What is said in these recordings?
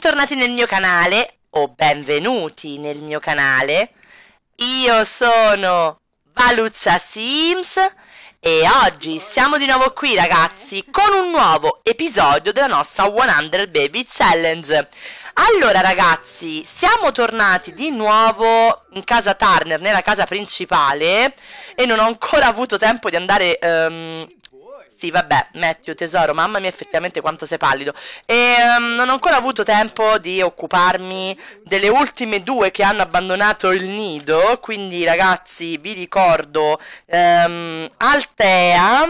Bentornati nel mio canale, o benvenuti nel mio canale. Io sono Valuccia Sims e oggi siamo di nuovo qui ragazzi con un nuovo episodio della nostra 100 Baby Challenge. Allora ragazzi, siamo tornati di nuovo in casa Turner, nella casa principale e non ho ancora avuto tempo di andare um, sì, vabbè, Matthew, tesoro, mamma mia, effettivamente quanto sei pallido. E um, non ho ancora avuto tempo di occuparmi delle ultime due che hanno abbandonato il nido. Quindi, ragazzi, vi ricordo um, Altea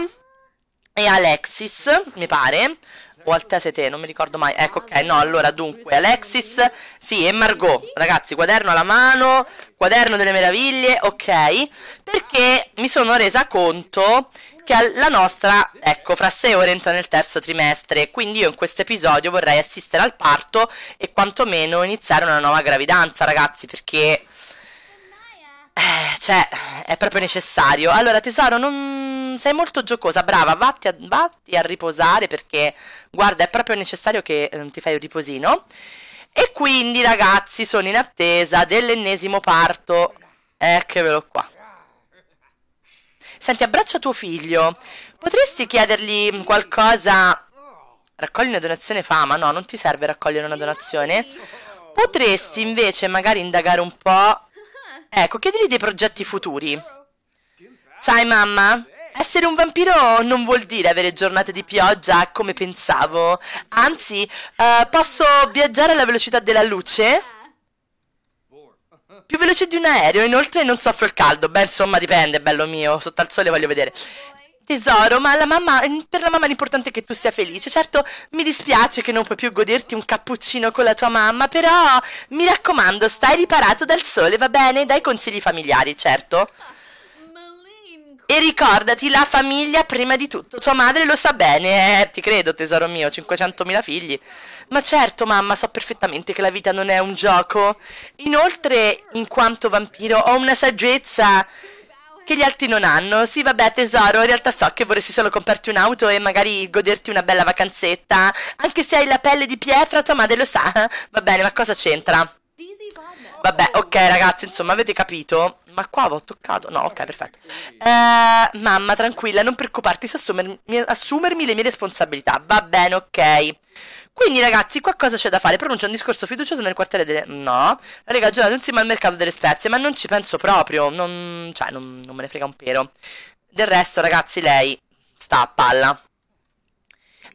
e Alexis, mi pare. O Altea sei te, non mi ricordo mai. Ecco, ok, no, allora, dunque, Alexis, sì, e Margot. Ragazzi, quaderno alla mano, quaderno delle meraviglie, ok. Perché mi sono resa conto che la nostra, ecco, fra sei ore entra nel terzo trimestre, quindi io in questo episodio vorrei assistere al parto e quantomeno iniziare una nuova gravidanza, ragazzi, perché... Eh, cioè, è proprio necessario. Allora, tesoro, non... sei molto giocosa, brava, vatti a, vatti a riposare perché, guarda, è proprio necessario che eh, ti fai un riposino. E quindi, ragazzi, sono in attesa dell'ennesimo parto. Ecco, eccolo qua. Senti, abbraccia tuo figlio. Potresti chiedergli qualcosa? Raccogli una donazione fama? No, non ti serve raccogliere una donazione. Potresti invece magari indagare un po'. Ecco, chiedigli dei progetti futuri. Sai, mamma, essere un vampiro non vuol dire avere giornate di pioggia come pensavo. Anzi, eh, posso viaggiare alla velocità della luce? Più veloce di un aereo, inoltre non soffro il caldo. Beh, insomma, dipende, bello mio. Sotto al sole voglio vedere. Tesoro, ma la mamma, per la mamma l'importante è che tu sia felice. Certo, mi dispiace che non puoi più goderti un cappuccino con la tua mamma, però mi raccomando, stai riparato dal sole, va bene? Dai consigli familiari, certo. E ricordati la famiglia prima di tutto. Tua madre lo sa bene, eh, ti credo tesoro mio, 500.000 figli. Ma certo mamma, so perfettamente che la vita non è un gioco. Inoltre, in quanto vampiro, ho una saggezza che gli altri non hanno. Sì, vabbè, tesoro, in realtà so che vorresti solo comprarti un'auto e magari goderti una bella vacanzetta. Anche se hai la pelle di pietra, tua madre lo sa. Va bene, ma cosa c'entra? Vabbè, ok ragazzi, insomma, avete capito? Ma qua ho toccato... No, ok, perfetto. Eh, mamma, tranquilla, non preoccuparti, so assumermi, assumermi le mie responsabilità. Va bene, ok. Quindi ragazzi, qua cosa c'è da fare? Pronuncia un discorso fiducioso nel quartiere delle... No, la Lega insieme al mercato delle spezie, ma non ci penso proprio, non... cioè, non, non me ne frega un pero. Del resto, ragazzi, lei sta a palla.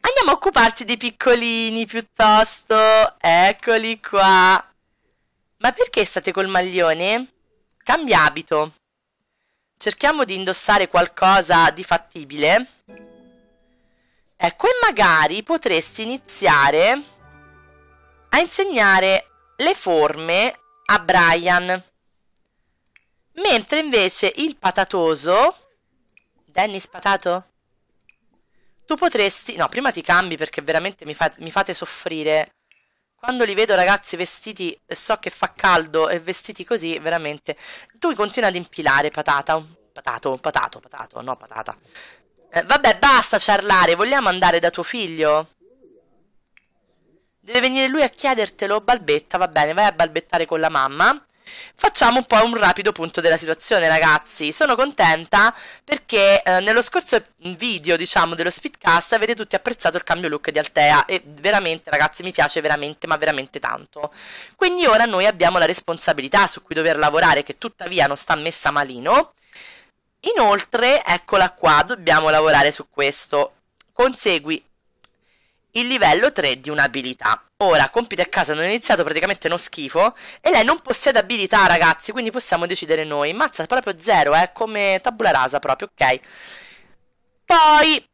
Andiamo a occuparci dei piccolini piuttosto. Eccoli qua. Ma perché state col maglione? Cambia abito. Cerchiamo di indossare qualcosa di fattibile. Ecco, e magari potresti iniziare a insegnare le forme a Brian. Mentre invece il patatoso... Dennis patato? Tu potresti... No, prima ti cambi perché veramente mi, fa... mi fate soffrire quando li vedo ragazzi vestiti, so che fa caldo e vestiti così, veramente, tu continua ad impilare patata, patato, patato, patato, no patata. Eh, vabbè, basta ciarlare, vogliamo andare da tuo figlio? Deve venire lui a chiedertelo, balbetta, va bene, vai a balbettare con la mamma. Facciamo un po' un rapido punto della situazione, ragazzi. Sono contenta perché eh, nello scorso video, diciamo, dello speedcast avete tutti apprezzato il cambio look di Altea e veramente, ragazzi, mi piace veramente, ma veramente tanto. Quindi ora noi abbiamo la responsabilità su cui dover lavorare, che tuttavia non sta messa malino. Inoltre, eccola qua, dobbiamo lavorare su questo. Consegui il livello 3 di un'abilità. Ora, compiti a casa hanno iniziato praticamente uno schifo e lei non possiede abilità, ragazzi, quindi possiamo decidere noi. Mazza, proprio zero, eh, come tabula rasa proprio, ok. Poi...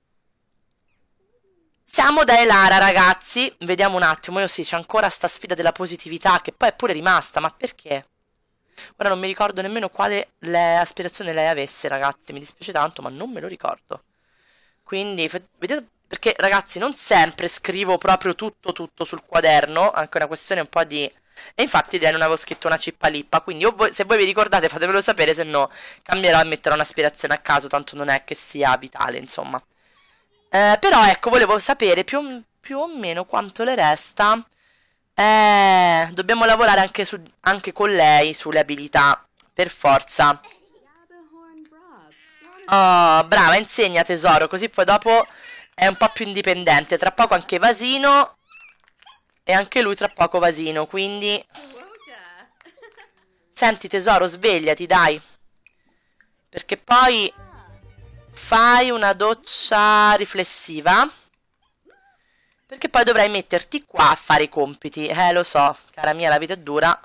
Siamo da Elara, ragazzi. Vediamo un attimo, io sì, c'è ancora sta sfida della positività, che poi è pure rimasta, ma perché? Ora non mi ricordo nemmeno quale le aspirazione lei avesse, ragazzi, mi dispiace tanto, ma non me lo ricordo. Quindi, vediamo perché ragazzi non sempre scrivo proprio tutto tutto sul quaderno, anche una questione un po' di... E infatti idea non avevo scritto una cippa lippa, quindi voi, se voi vi ricordate fatemelo sapere, se no cambierò e metterò un'aspirazione a caso, tanto non è che sia vitale, insomma. Eh, però ecco, volevo sapere più, più, o meno quanto le resta. Eh, dobbiamo lavorare anche, su, anche con lei sulle abilità, per forza. Oh, brava, insegna tesoro, così poi dopo è un po' più indipendente. Tra poco anche Vasino e anche lui tra poco Vasino, quindi... Senti tesoro, svegliati, dai. Perché poi fai una doccia riflessiva. Perché poi dovrai metterti qua a fare i compiti. Eh, lo so, cara mia, la vita è dura.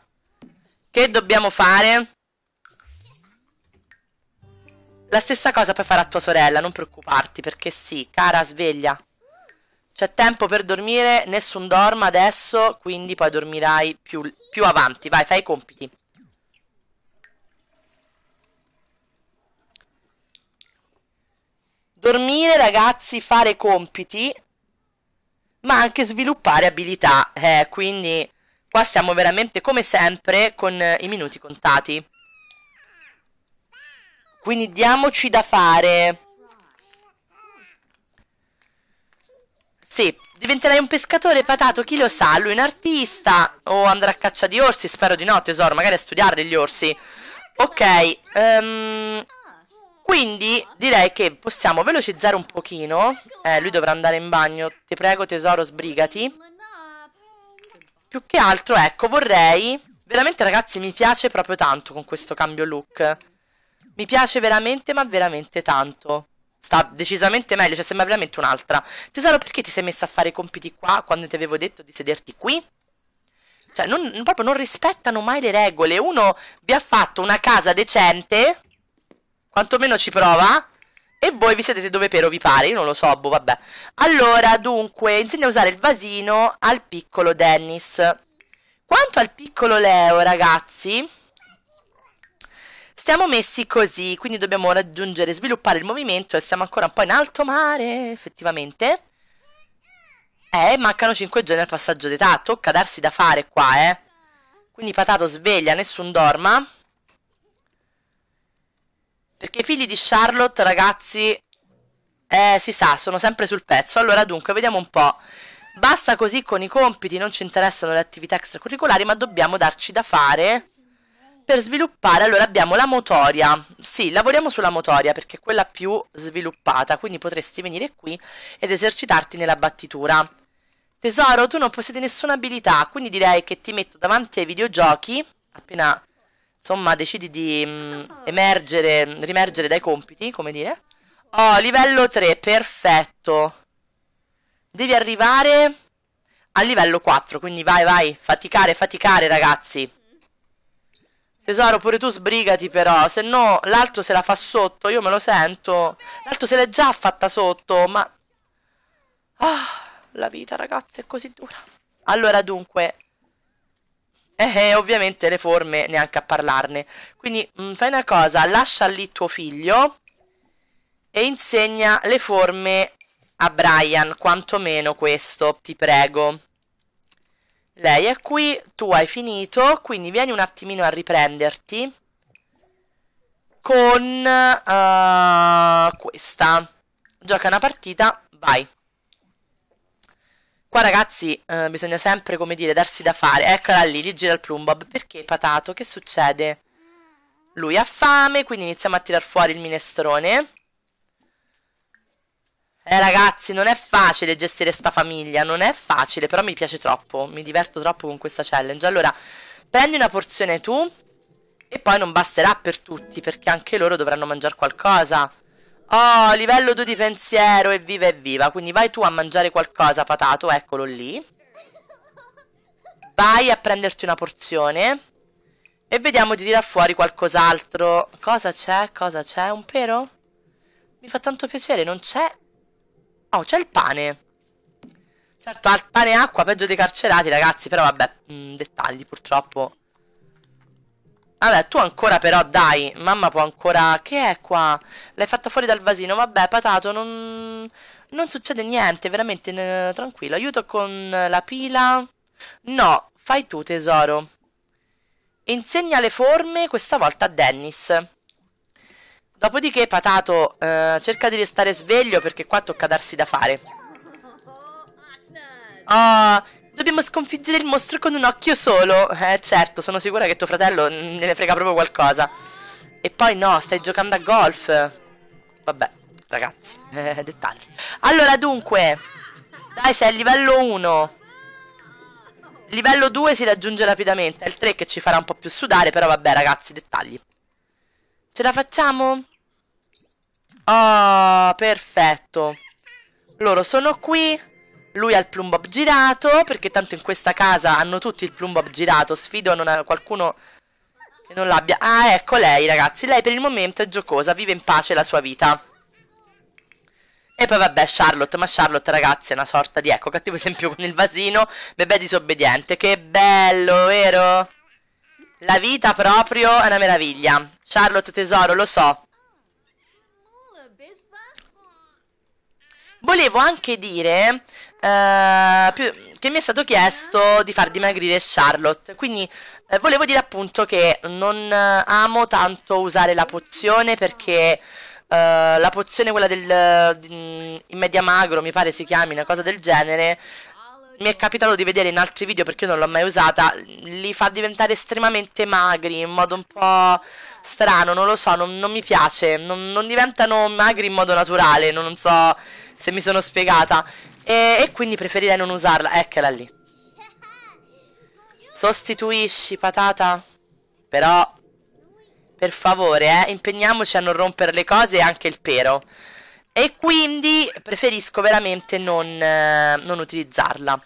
Che dobbiamo fare? La stessa cosa puoi fare a tua sorella, non preoccuparti, perché sì, cara, sveglia. C'è tempo per dormire, nessun dorma adesso, quindi poi dormirai più, più avanti. Vai, fai i compiti. Dormire, ragazzi, fare compiti, ma anche sviluppare abilità. Eh, quindi qua siamo veramente, come sempre, con i minuti contati. Quindi diamoci da fare. Sì, diventerai un pescatore patato, chi lo sa, lui è un artista. O oh, andrà a caccia di orsi, spero di no, tesoro, magari a studiare gli orsi. Ok, um, quindi direi che possiamo velocizzare un pochino. Eh, lui dovrà andare in bagno, ti prego tesoro, sbrigati. Più che altro, ecco, vorrei... Veramente ragazzi, mi piace proprio tanto con questo cambio look. Mi piace veramente, ma veramente tanto. Sta decisamente meglio, cioè sembra veramente un'altra. Tesoro, perché ti sei messa a fare i compiti qua quando ti avevo detto di sederti qui? Cioè, non, proprio non rispettano mai le regole. Uno vi ha fatto una casa decente, quantomeno ci prova, e voi vi sedete dove però vi pare. Io non lo so, boh, vabbè. Allora, dunque, insegna a usare il vasino al piccolo Dennis. Quanto al piccolo Leo, ragazzi... Stiamo messi così, quindi dobbiamo raggiungere sviluppare il movimento e siamo ancora un po' in alto mare, effettivamente. Eh, mancano 5 giorni al passaggio d'età, tocca darsi da fare qua, eh. Quindi patato sveglia, nessun dorma. Perché i figli di Charlotte, ragazzi, eh, si sa, sono sempre sul pezzo. Allora, dunque, vediamo un po'. Basta così con i compiti, non ci interessano le attività extracurricolari, ma dobbiamo darci da fare per sviluppare, allora abbiamo la motoria. Sì, lavoriamo sulla motoria perché è quella più sviluppata, quindi potresti venire qui ed esercitarti nella battitura. Tesoro, tu non possiedi nessuna abilità, quindi direi che ti metto davanti ai videogiochi, appena insomma decidi di mh, mm, ah. emergere, rimergere dai compiti, come dire. Oh, livello 3, perfetto. Devi arrivare al livello 4, quindi vai, vai, faticare, faticare ragazzi. Tesoro, pure tu sbrigati però, se no l'altro se la fa sotto, io me lo sento. L'altro se l'è già fatta sotto, ma... Ah, la vita ragazzi è così dura. Allora dunque... Eh, eh ovviamente le forme neanche a parlarne. Quindi mh, mm, fai una cosa, lascia lì tuo figlio e insegna le forme a Brian, quantomeno questo, ti prego. Lei è qui, tu hai finito, quindi vieni un attimino a riprenderti con uh, questa. Gioca una partita, vai. Qua ragazzi eh, bisogna sempre, come dire, darsi da fare. Eccola lì, gli gira il plumbob. Perché patato? Che succede? Lui ha fame, quindi iniziamo a tirar fuori il minestrone. Eh ragazzi, non è facile gestire sta famiglia, non è facile, però mi piace troppo, mi diverto troppo con questa challenge. Allora, prendi una porzione tu e poi non basterà per tutti, perché anche loro dovranno mangiare qualcosa. Oh, livello 2 di pensiero, evviva evviva. Quindi vai tu a mangiare qualcosa, patato, eccolo lì. Vai a prenderti una porzione e vediamo di tirar fuori qualcos'altro. Cosa c'è? Cosa c'è? Un pero? Mi fa tanto piacere, non c'è Oh, c'è il pane. Certo, al pane e acqua, peggio dei carcerati, ragazzi, però vabbè, mh, mm, dettagli purtroppo. Vabbè, tu ancora però, dai, mamma può ancora... Che è qua? L'hai fatta fuori dal vasino, vabbè, patato, non... Non succede niente, veramente, ne... tranquillo. Aiuto con la pila. No, fai tu, tesoro. Insegna le forme, questa volta a Dennis. Dopodiché, Patato, eh, cerca di restare sveglio perché qua tocca darsi da fare. Oh, dobbiamo sconfiggere il mostro con un occhio solo. Eh, certo, sono sicura che tuo fratello ne frega proprio qualcosa. E poi no, stai giocando a golf. Vabbè, ragazzi, eh, dettagli. Allora, dunque, dai, sei al livello 1. Livello 2 si raggiunge rapidamente, è il 3 che ci farà un po' più sudare, però vabbè ragazzi, dettagli. Ce la facciamo? Oh, perfetto. Loro sono qui. Lui ha il plumbob girato, perché tanto in questa casa hanno tutti il plumbob girato. Sfido a qualcuno che non l'abbia. Ah, ecco lei, ragazzi. Lei per il momento è giocosa, vive in pace la sua vita. E poi vabbè Charlotte, ma Charlotte ragazzi è una sorta di, ecco, cattivo esempio con il vasino, bebè disobbediente, che bello, vero? La vita proprio è una meraviglia. Charlotte tesoro, lo so. Volevo anche dire eh, che mi è stato chiesto di far dimagrire Charlotte, quindi eh, volevo dire appunto che non eh, amo tanto usare la pozione perché eh, la pozione quella del mm, in media magro mi pare si chiami, una cosa del genere, mi è capitato di vedere in altri video perché io non l'ho mai usata, li fa diventare estremamente magri in modo un po' strano, non lo so, non, non mi piace, non, non, diventano magri in modo naturale, non, non so se mi sono spiegata e, e, quindi preferirei non usarla, eccola lì. Sostituisci patata, però per favore eh, impegniamoci a non rompere le cose e anche il pero. E quindi preferisco veramente non, eh, non utilizzarla.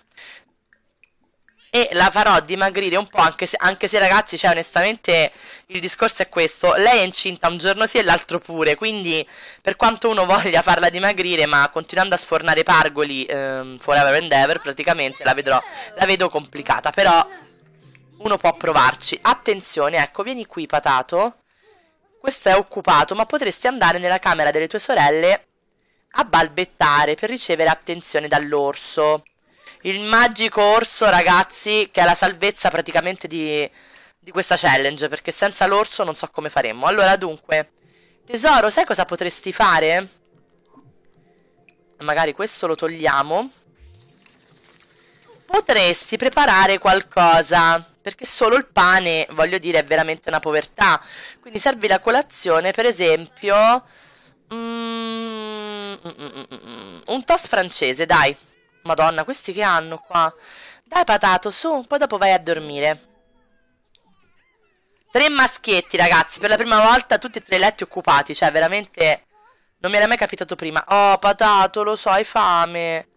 E la farò dimagrire un po', anche se, anche se ragazzi, cioè onestamente il discorso è questo. Lei è incinta un giorno sì e l'altro pure, quindi per quanto uno voglia farla dimagrire, ma continuando a sfornare pargoli ehm, forever and ever, praticamente la, vedrò, la vedo complicata. Però uno può provarci. Attenzione, ecco, vieni qui patato. Questo è occupato, ma potresti andare nella camera delle tue sorelle a balbettare per ricevere attenzione dall'orso. Il magico orso, ragazzi, che è la salvezza praticamente di, di questa challenge, perché senza l'orso non so come faremmo. Allora, dunque, tesoro, sai cosa potresti fare? Magari questo lo togliamo. Potresti preparare qualcosa, perché solo il pane, voglio dire, è veramente una povertà. Quindi servi la colazione, per esempio... Mmm... Mm, mm, mm, un toast francese, dai. Madonna, questi che hanno qua? Dai, patato, su, poi dopo vai a dormire. Tre maschietti, ragazzi, per la prima volta tutti e tre i letti occupati, cioè veramente non mi era mai capitato prima. Oh, patato, lo so, hai fame.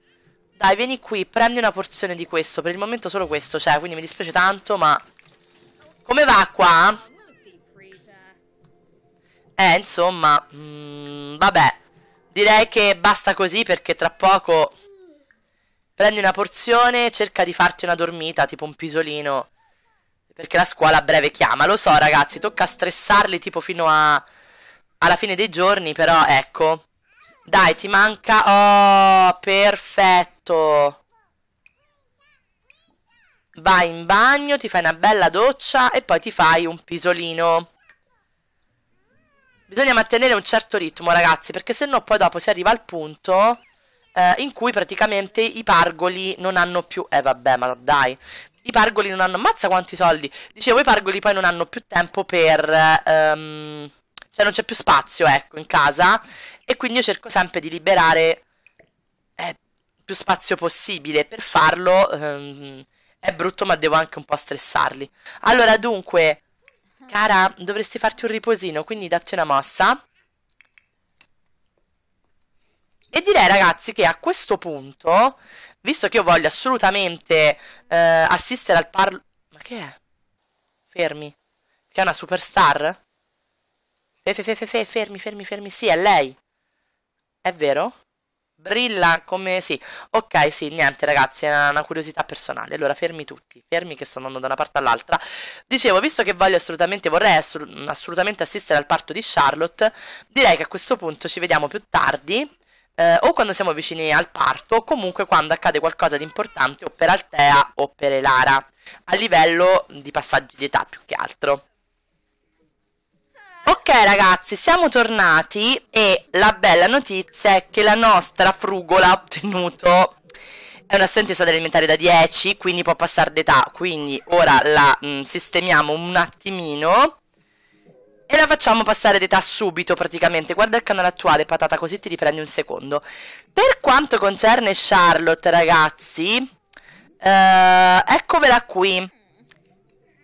Dai, vieni qui, prendi una porzione di questo, per il momento solo questo, cioè, quindi mi dispiace tanto, ma... Come va qua? Eh, insomma, mh, vabbè. Direi che basta così perché tra poco prendi una porzione, cerca di farti una dormita, tipo un pisolino. Perché la scuola a breve chiama, lo so ragazzi, tocca stressarli tipo fino a... alla fine dei giorni, però ecco. Dai, ti manca... Oh, perfetto. Vai in bagno, ti fai una bella doccia e poi ti fai un pisolino. Bisogna mantenere un certo ritmo, ragazzi, perché se no poi dopo si arriva al punto eh, in cui praticamente i pargoli non hanno più... Eh vabbè, ma dai, i pargoli non hanno... Mazza quanti soldi! Dicevo, i pargoli poi non hanno più tempo per... Ehm... Cioè non c'è più spazio, ecco, in casa. E quindi io cerco sempre di liberare eh, più spazio possibile. Per farlo ehm... è brutto, ma devo anche un po' stressarli. Allora, dunque... Cara, dovresti farti un riposino, quindi datti una mossa. E direi ragazzi che a questo punto, visto che io voglio assolutamente eh, assistere al parlo... Ma che è? Fermi. Che è una superstar? Fe, fe, fe, fermi, fermi, fermi. Sì, è lei. È vero? Brilla come sì. Ok, sì, niente ragazzi, è una, curiosità personale. Allora fermi tutti, fermi che sto andando da una parte all'altra. Dicevo, visto che voglio assolutamente, vorrei assolutamente assistere al parto di Charlotte, direi che a questo punto ci vediamo più tardi. Eh, o quando siamo vicini al parto, o comunque quando accade qualcosa di importante o per Altea o per Elara, a livello di passaggi di età più che altro. Ok ragazzi, siamo tornati e la bella notizia è che la nostra frugola ha ottenuto è una studentessa alimentare da 10, quindi può passare d'età, quindi ora la mh, mm, sistemiamo un attimino e la facciamo passare d'età subito praticamente. Guarda il canale attuale, patata, così ti riprendi un secondo. Per quanto concerne Charlotte, ragazzi, eh, eccovela qui.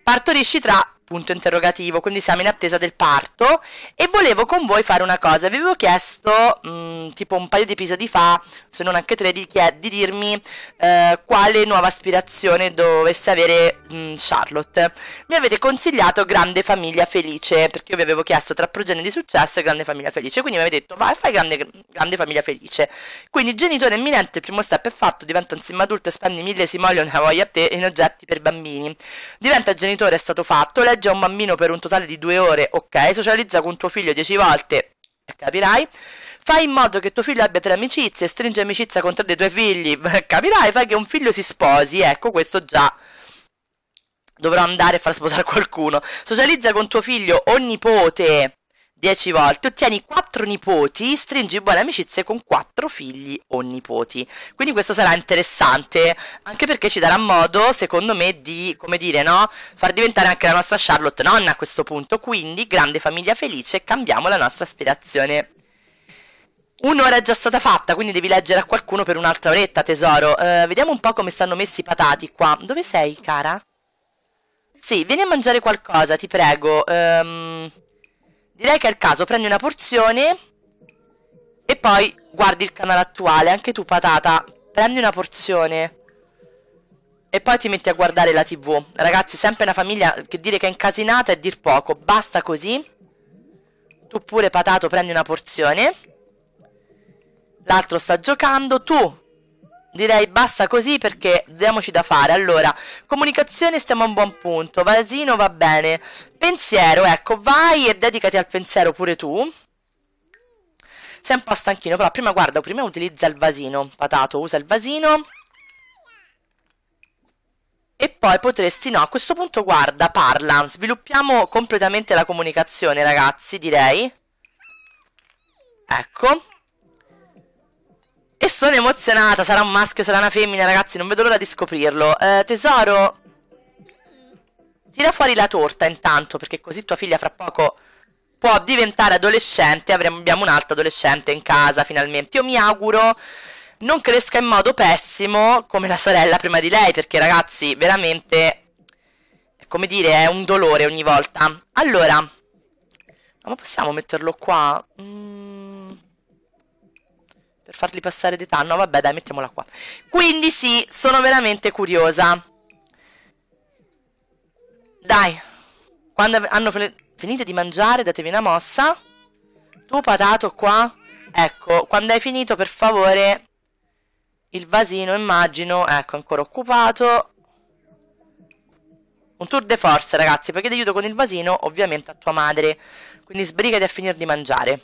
Partorisci tra punto interrogativo, quindi siamo in attesa del parto e volevo con voi fare una cosa, vi avevo chiesto mh, mm, tipo un paio di episodi fa, se non anche tre, di, di dirmi eh, quale nuova aspirazione dovesse avere mh, mm, Charlotte. Mi avete consigliato Grande Famiglia Felice, perché io vi avevo chiesto tra progenie di successo e Grande Famiglia Felice, quindi mi avete detto vai fai grande, grande Famiglia Felice. Quindi genitore imminente, il primo step è fatto, diventa un sim adulto e spendi mille simoleon Hawaii a te in oggetti per bambini. Diventa genitore è stato fatto, leggi Ingaggia un bambino per un totale di due ore, ok? Socializza con tuo figlio dieci volte, capirai? Fai in modo che tuo figlio abbia tre amicizie, stringi amicizia con tre dei tuoi figli, capirai? Fai che un figlio si sposi, ecco questo già dovrò andare a far sposare qualcuno. Socializza con tuo figlio o nipote 10 volte, ottieni 4 nipoti, stringi buone amicizie con 4 figli o nipoti. Quindi questo sarà interessante, anche perché ci darà modo, secondo me, di, come dire, no? Far diventare anche la nostra Charlotte nonna a questo punto. Quindi, grande famiglia felice, cambiamo la nostra aspirazione. Un'ora è già stata fatta, quindi devi leggere a qualcuno per un'altra oretta, tesoro. Eh, vediamo un po' come stanno messi i patati qua. Dove sei, cara? Sì, vieni a mangiare qualcosa, ti prego. Ehm... Direi che è il caso, prendi una porzione e poi guardi il canale attuale. Anche tu, patata, prendi una porzione e poi ti metti a guardare la tv. Ragazzi, sempre una famiglia che dire che è incasinata è dir poco. Basta così. Tu pure, patato, prendi una porzione. L'altro sta giocando. Tu Direi basta così perché diamoci da fare. Allora, comunicazione stiamo a un buon punto. Vasino va bene. Pensiero, ecco, vai e dedicati al pensiero pure tu. Sei un po' stanchino, però prima guarda, prima utilizza il vasino. Patato, usa il vasino. E poi potresti, no, a questo punto guarda, parla. Sviluppiamo completamente la comunicazione, ragazzi, direi. Ecco sono emozionata, sarà un maschio, sarà una femmina, ragazzi, non vedo l'ora di scoprirlo. Eh, tesoro, tira fuori la torta intanto, perché così tua figlia fra poco può diventare adolescente, abbiamo un'altra adolescente in casa finalmente. Io mi auguro non cresca in modo pessimo come la sorella prima di lei, perché ragazzi, veramente, come dire, è un dolore ogni volta. Allora, ma possiamo metterlo qua? Mmm. Per farli passare di No, vabbè, dai, mettiamola qua. Quindi sì, sono veramente curiosa. Dai. Quando hanno finito di mangiare, datevi una mossa. Tu, patato, qua. Ecco, quando hai finito, per favore... Il vasino, immagino, ecco, ancora occupato. Un tour de force, ragazzi, perché ti aiuto con il vasino, ovviamente, a tua madre. Quindi sbrigati a finire di mangiare.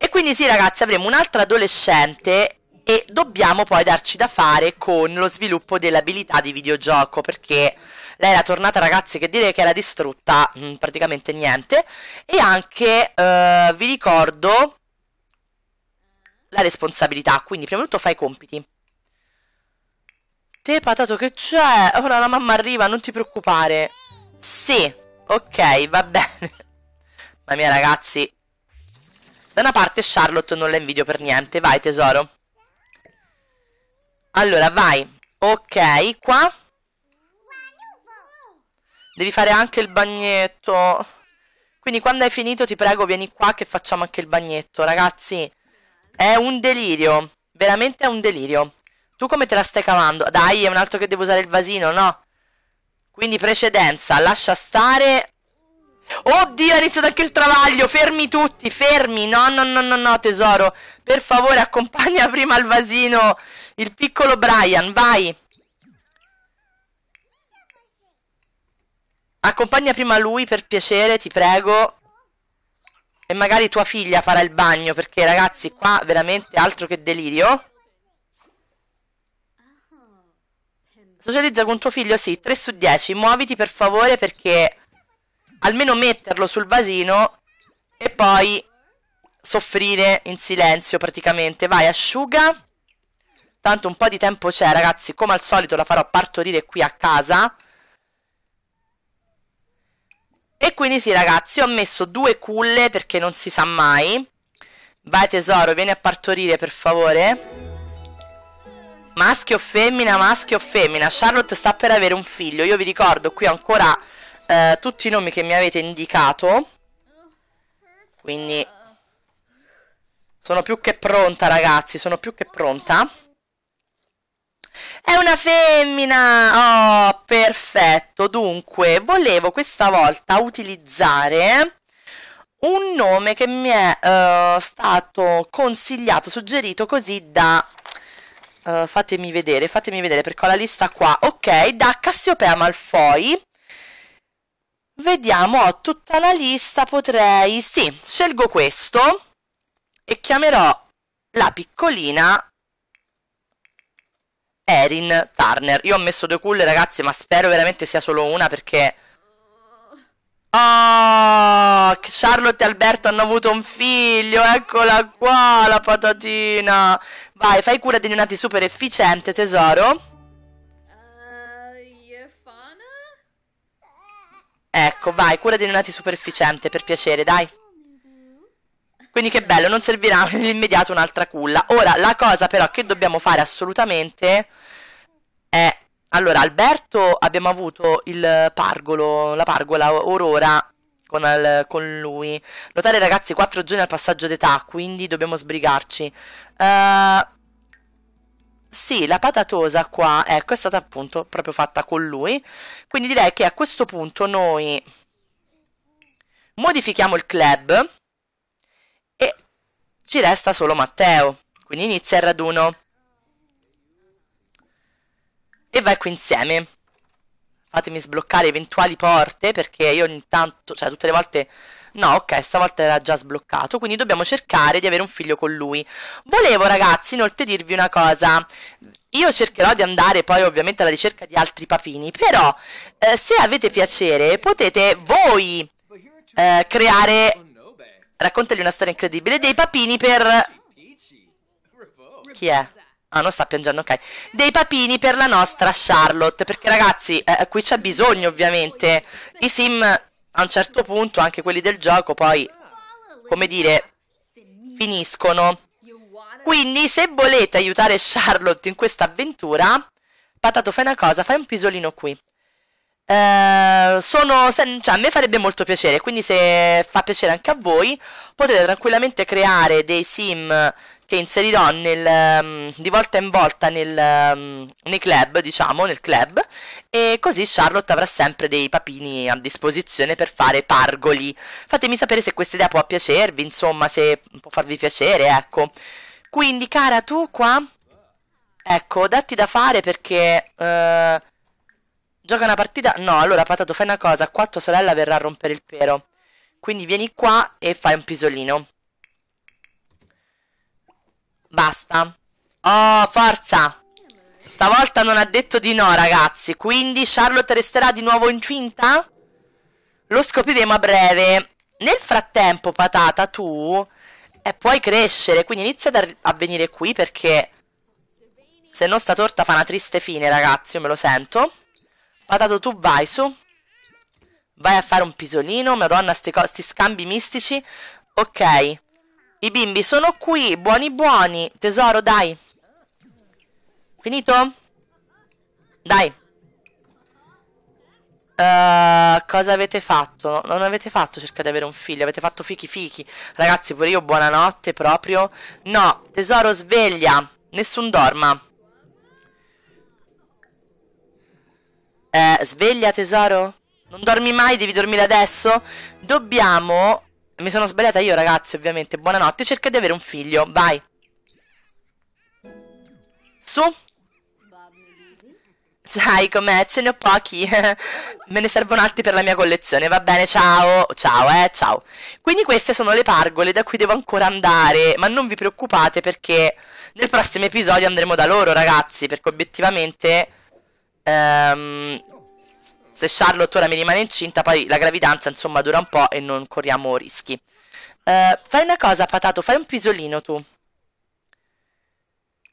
E quindi sì ragazzi avremo un'altra adolescente e dobbiamo poi darci da fare con lo sviluppo dell'abilità di videogioco perché lei era tornata ragazzi che dire che era distrutta mh, mm, praticamente niente e anche eh, vi ricordo la responsabilità quindi prima di tutto fai i compiti te patato che c'è ora la mamma arriva non ti preoccupare sì ok va bene mamma mia ragazzi da una parte Charlotte non la invidio per niente. Vai tesoro. Allora vai. Ok, qua. Devi fare anche il bagnetto. Quindi quando hai finito ti prego vieni qua che facciamo anche il bagnetto. Ragazzi, è un delirio. Veramente è un delirio. Tu come te la stai cavando? Dai, è un altro che devo usare il vasino, no? Quindi precedenza, lascia stare Oddio, ha iniziato anche il travaglio. Fermi tutti, fermi. No, no, no, no, no, tesoro. Per favore, accompagna prima al vasino il piccolo Brian. Vai. Accompagna prima lui, per piacere, ti prego. E magari tua figlia farà il bagno, perché ragazzi, qua veramente altro che delirio. Socializza con tuo figlio, sì, 3 su 10. Muoviti per favore perché almeno metterlo sul vasino e poi soffrire in silenzio praticamente. Vai, asciuga. Tanto un po' di tempo c'è, ragazzi. Come al solito la farò partorire qui a casa. E quindi sì, ragazzi, ho messo due culle perché non si sa mai. Vai tesoro, vieni a partorire per favore. Maschio o femmina, maschio o femmina. Charlotte sta per avere un figlio. Io vi ricordo qui ancora eh, tutti i nomi che mi avete indicato. Quindi sono più che pronta ragazzi, sono più che pronta. È una femmina! Oh, perfetto. Dunque, volevo questa volta utilizzare un nome che mi è uh, stato consigliato, suggerito così da... Uh, fatemi vedere, fatemi vedere perché ho la lista qua. Ok, da Cassiopea Malfoy Vediamo, ho tutta la lista, potrei... Sì, scelgo questo e chiamerò la piccolina Erin Turner. Io ho messo due culle, ragazzi, ma spero veramente sia solo una perché... Oh, Charlotte e Alberto hanno avuto un figlio, eccola qua la patatina. Vai, fai cura dei neonati super efficiente, tesoro. Ecco, vai, cura dei neonati superficiente, per piacere, dai. Quindi che bello, non servirà nell'immediato un'altra culla. Ora, la cosa però che dobbiamo fare assolutamente è... Allora, Alberto abbiamo avuto il pargolo, la pargola Aurora con, al, con lui. Notare ragazzi, 4 giorni al passaggio d'età, quindi dobbiamo sbrigarci. Uh, sì, la patatosa qua, ecco, è stata appunto proprio fatta con lui. Quindi direi che a questo punto noi modifichiamo il club e ci resta solo Matteo. Quindi inizia il raduno. E vai qui insieme. Fatemi sbloccare eventuali porte perché io ogni tanto, cioè tutte le volte No, ok, stavolta era già sbloccato, quindi dobbiamo cercare di avere un figlio con lui. Volevo, ragazzi, inoltre dirvi una cosa. Io cercherò di andare poi ovviamente alla ricerca di altri papini, però eh, se avete piacere potete voi eh, creare... Raccontagli una storia incredibile, dei papini per... Chi è? Ah, non sta piangendo, ok. Dei papini per la nostra Charlotte. Perché, ragazzi, eh, qui c'è bisogno, ovviamente. I sim a un certo punto anche quelli del gioco poi, come dire, finiscono. Quindi se volete aiutare Charlotte in questa avventura, Patato fai una cosa, fai un pisolino qui. Eh, sono, cioè, a me farebbe molto piacere, quindi se fa piacere anche a voi potete tranquillamente creare dei sim che inserirò nel, um, di volta in volta nel, um, nei club, diciamo, nel club, e così Charlotte avrà sempre dei papini a disposizione per fare pargoli. Fatemi sapere se questa idea può piacervi, insomma, se può farvi piacere, ecco. Quindi, cara, tu qua, ecco, datti da fare perché... Uh, Gioca una partita? No, allora patato fai una cosa, qua tua sorella verrà a rompere il pero. Quindi vieni qua e fai un pisolino. Basta. Oh, forza! Stavolta non ha detto di no, ragazzi. Quindi Charlotte resterà di nuovo incinta? Lo scopriremo a breve. Nel frattempo, patata, tu eh, puoi crescere. Quindi inizia a venire qui perché... Se no sta torta fa una triste fine, ragazzi. Io me lo sento. Patato tu vai su Vai a fare un pisolino Madonna questi scambi mistici Ok I bimbi sono qui Buoni buoni Tesoro dai Finito? Dai Uh, cosa avete fatto? non avete fatto cercare di avere un figlio, avete fatto fichi fichi. Ragazzi, pure io buonanotte proprio. No, tesoro sveglia, nessun dorma. Eh, sveglia tesoro? Non dormi mai, devi dormire adesso? Dobbiamo... Mi sono sbagliata io ragazzi ovviamente, buonanotte, cerca di avere un figlio, vai. Su. Sai com'è, ce ne ho pochi. Me ne servono altri per la mia collezione. Va bene, ciao. Ciao, eh, ciao. Quindi queste sono le pargole da cui devo ancora andare. Ma non vi preoccupate perché nel prossimo episodio andremo da loro, ragazzi. Perché obiettivamente Ehm, se Charlotte ora mi rimane incinta, poi la gravidanza insomma dura un po' e non corriamo rischi. Eh, fai una cosa, Patato, fai un pisolino tu.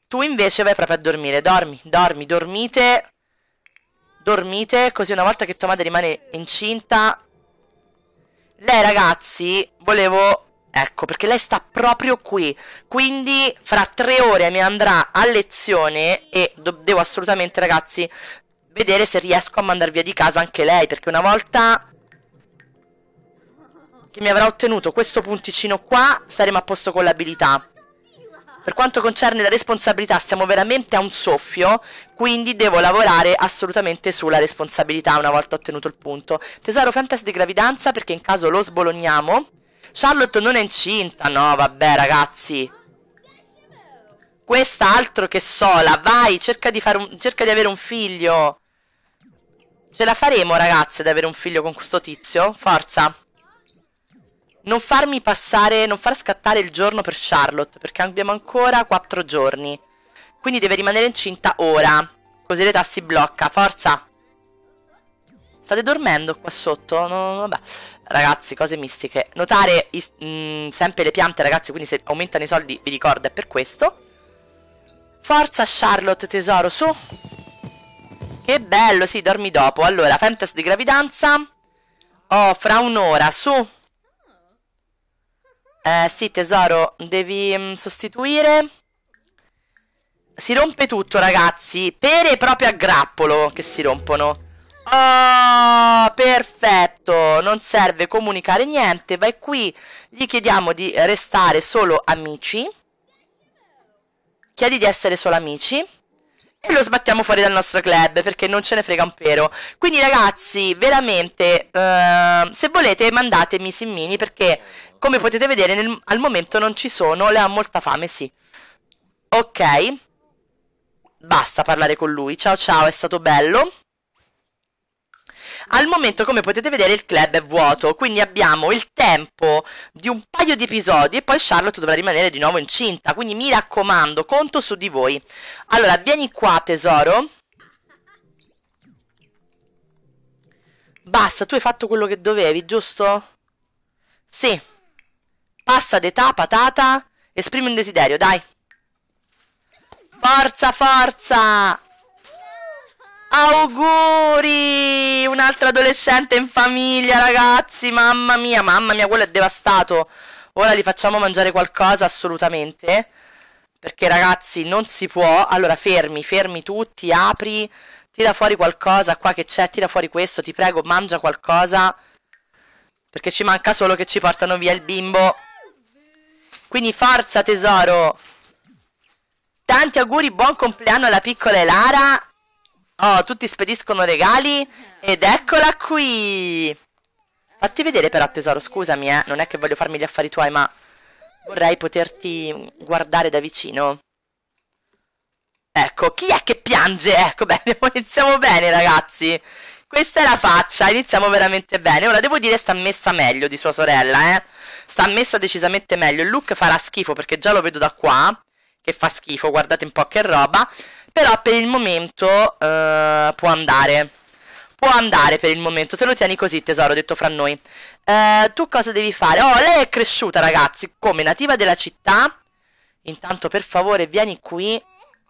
Tu invece vai proprio a dormire, dormi, dormi, dormite, dormite, così una volta che tua madre rimane incinta... Lei ragazzi, volevo... Ecco, perché lei sta proprio qui, quindi fra tre ore mi andrà a lezione e devo assolutamente ragazzi vedere se riesco a mandar via di casa anche lei, perché una volta che mi avrà ottenuto questo punticino qua, saremo a posto con l'abilità. Per quanto concerne la responsabilità, siamo veramente a un soffio, quindi devo lavorare assolutamente sulla responsabilità una volta ottenuto il punto. Tesoro, fai di gravidanza perché in caso lo sbologniamo. Charlotte non è incinta, no vabbè ragazzi. Questa altro che sola, vai, cerca di, un, cerca di avere un figlio. Ce la faremo, ragazze, ad avere un figlio con questo tizio? Forza. Non farmi passare, non far scattare il giorno per Charlotte, perché abbiamo ancora quattro giorni. Quindi deve rimanere incinta ora. Così l'età si blocca, forza. State dormendo qua sotto? No, vabbè. Ragazzi, cose mistiche. Notare mh, mm, sempre le piante, ragazzi, quindi se aumentano i soldi, vi ricordo, è per questo. Forza Charlotte, tesoro, su. Che bello, sì, dormi dopo. Allora, fantasy di gravidanza. Oh, fra un'ora, su. Eh, sì, tesoro, devi mh, mm, sostituire. Si rompe tutto, ragazzi. Pere proprio a grappolo che si rompono. Oh, perfetto. Non serve comunicare niente. Vai qui. Gli chiediamo di restare solo amici. Chiedi di essere solo amici e lo sbattiamo fuori dal nostro club perché non ce ne frega un pero. Quindi ragazzi, veramente, uh, se volete mandatemi simmini perché come potete vedere nel, al momento non ci sono, le ha molta fame, sì. Ok, basta parlare con lui, ciao ciao, è stato bello. Al momento, come potete vedere, il club è vuoto, quindi abbiamo il tempo di un paio di episodi e poi Charlotte dovrà rimanere di nuovo incinta, quindi mi raccomando, conto su di voi. Allora, vieni qua, tesoro. Basta, tu hai fatto quello che dovevi, giusto? Sì. Passa d'età, patata. Esprimi un desiderio, dai. Forza, forza! Auguri! altro adolescente in famiglia, ragazzi. Mamma mia, mamma mia, quello è devastato. Ora gli facciamo mangiare qualcosa assolutamente. Perché, ragazzi, non si può. Allora, fermi, fermi tutti, apri. Tira fuori qualcosa qua che c'è, tira fuori questo, ti prego, mangia qualcosa. Perché ci manca solo che ci portano via il bimbo. Quindi forza tesoro! Tanti auguri, buon compleanno alla piccola Elara Oh, tutti spediscono regali. Eh. Ed eccola qui. Fatti vedere però, tesoro, scusami, eh. Non è che voglio farmi gli affari tuoi, ma vorrei poterti guardare da vicino. Ecco, chi è che piange? Ecco, bene, iniziamo bene, ragazzi. Questa è la faccia, iniziamo veramente bene. Ora, devo dire, sta messa meglio di sua sorella, eh. Sta messa decisamente meglio. Il look farà schifo, perché già lo vedo da qua che fa schifo, guardate un po' che roba, però per il momento uh, può andare. Può andare per il momento, se lo tieni così tesoro, detto fra noi. Uh, tu cosa devi fare? Oh, lei è cresciuta ragazzi, come nativa della città. Intanto per favore vieni qui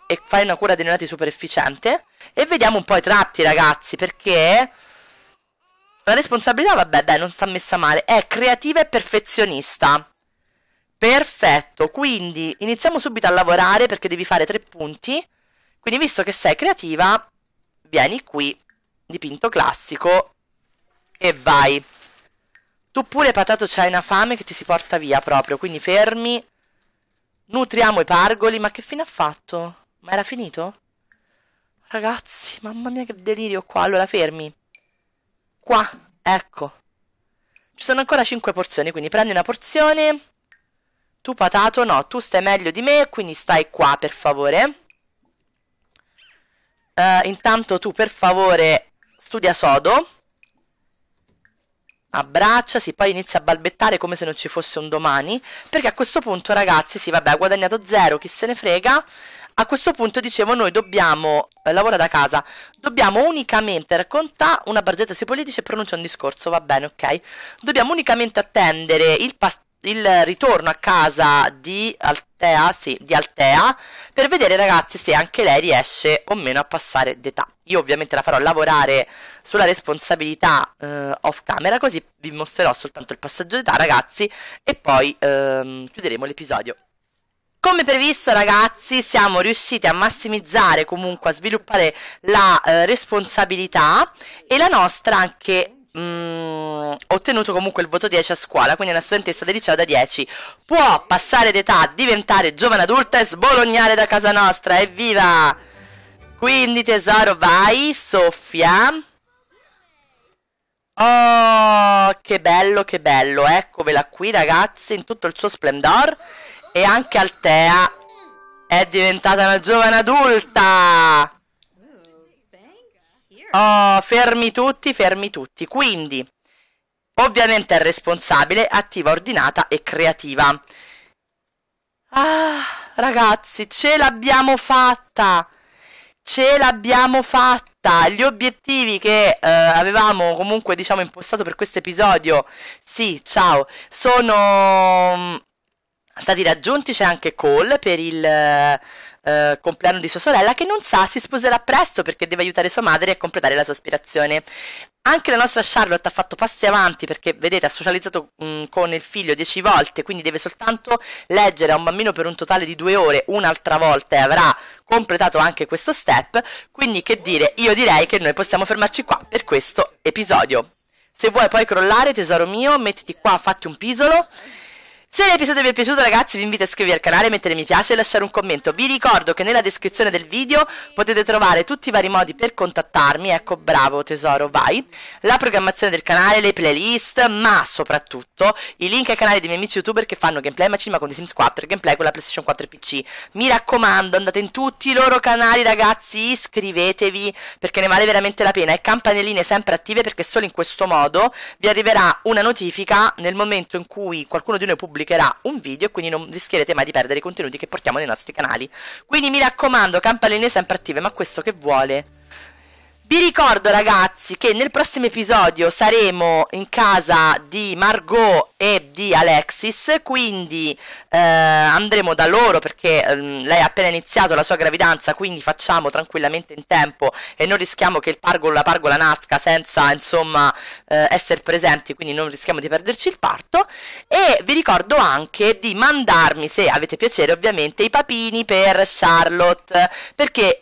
e fai una cura dei neonati super efficiente. E vediamo un po' i tratti ragazzi, perché... La responsabilità, vabbè, dai, non sta messa male. È creativa e perfezionista. Perfetto, quindi iniziamo subito a lavorare perché devi fare tre punti. Quindi visto che sei creativa, vieni qui, dipinto classico, e vai. Tu pure patato c'hai una fame che ti si porta via proprio, quindi fermi. Nutriamo i pargoli, ma che fine ha fatto? Ma era finito? Ragazzi, mamma mia che delirio qua, allora fermi. Qua, ecco. Ci sono ancora cinque porzioni, quindi prendi una porzione tu patato no, tu stai meglio di me, quindi stai qua per favore. Uh, intanto tu per favore studia sodo. Abbracciasi, poi inizia a balbettare come se non ci fosse un domani. Perché a questo punto, ragazzi, sì, vabbè, ha guadagnato zero, chi se ne frega. A questo punto, dicevo, noi dobbiamo, eh, lavora da casa, dobbiamo unicamente raccontare una barzetta sui politici e pronuncia un discorso, va bene, ok? Dobbiamo unicamente attendere il, il ritorno a casa di Altea, sì, di Altea, per vedere ragazzi se anche lei riesce o meno a passare d'età. Io ovviamente la farò lavorare sulla responsabilità eh, off camera, così vi mostrerò soltanto il passaggio d'età ragazzi e poi ehm, chiuderemo l'episodio. Come previsto ragazzi siamo riusciti a massimizzare comunque a sviluppare la eh, responsabilità e la nostra anche mh, mm, ottenuto comunque il voto 10 a scuola, quindi è una studentessa del liceo da 10, può passare d'età, diventare giovane adulta e sbolognare da casa nostra, evviva! Quindi tesoro vai, Sofia! Oh, che bello, che bello, eccovela qui ragazzi, in tutto il suo splendor. E anche Altea è diventata una giovane adulta! Oh, fermi tutti, fermi tutti. Quindi, ovviamente è responsabile, attiva, ordinata e creativa. Ah, ragazzi, ce l'abbiamo fatta! Ce l'abbiamo fatta! Gli obiettivi che eh, avevamo comunque, diciamo, impostato per questo episodio, sì, ciao, sono mm, stati raggiunti. C'è anche Call per il eh, compleanno di sua sorella che non sa si sposerà presto perché deve aiutare sua madre a completare la sua aspirazione. Anche la nostra Charlotte ha fatto passi avanti perché, vedete, ha socializzato mh, mm, con il figlio dieci volte, quindi deve soltanto leggere a un bambino per un totale di due ore un'altra volta e avrà completato anche questo step. Quindi, che dire, io direi che noi possiamo fermarci qua per questo episodio. Se vuoi poi crollare, tesoro mio, mettiti qua, fatti un pisolo. Se l'episodio vi è piaciuto ragazzi vi invito a iscrivervi al canale, mettere mi piace e lasciare un commento. Vi ricordo che nella descrizione del video potete trovare tutti i vari modi per contattarmi, ecco bravo tesoro vai, la programmazione del canale, le playlist, ma soprattutto i link ai canali dei miei amici youtuber che fanno gameplay macchina con The Sims 4 e gameplay con la PlayStation 4 e PC. Mi raccomando andate in tutti i loro canali ragazzi, iscrivetevi perché ne vale veramente la pena e campanelline sempre attive perché solo in questo modo vi arriverà una notifica nel momento in cui qualcuno di noi pubblica pubblicherà un video, quindi non rischierete mai di perdere i contenuti che portiamo nei nostri canali. Quindi mi raccomando, campanelle sempre attive, ma questo che vuole? Vi ricordo ragazzi che nel prossimo episodio saremo in casa di Margot e di Alexis, quindi eh, andremo da loro perché eh, lei ha appena iniziato la sua gravidanza, quindi facciamo tranquillamente in tempo e non rischiamo che il pargolo, la pargola nasca senza insomma eh, essere presenti, quindi non rischiamo di perderci il parto. E vi ricordo anche di mandarmi, se avete piacere ovviamente, i papini per Charlotte, perché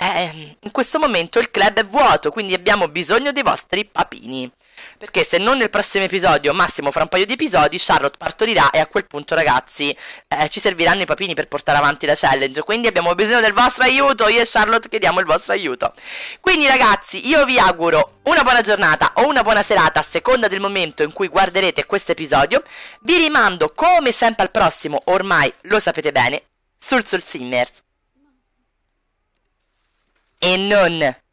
eh, in questo momento il club è vuoto, quindi abbiamo bisogno dei vostri papini. Perché se non nel prossimo episodio, massimo fra un paio di episodi, Charlotte partorirà e a quel punto ragazzi eh, ci serviranno i papini per portare avanti la challenge. Quindi abbiamo bisogno del vostro aiuto, io e Charlotte chiediamo il vostro aiuto. Quindi ragazzi io vi auguro una buona giornata o una buona serata a seconda del momento in cui guarderete questo episodio. Vi rimando come sempre al prossimo, ormai lo sapete bene, sul Soul Simmers e non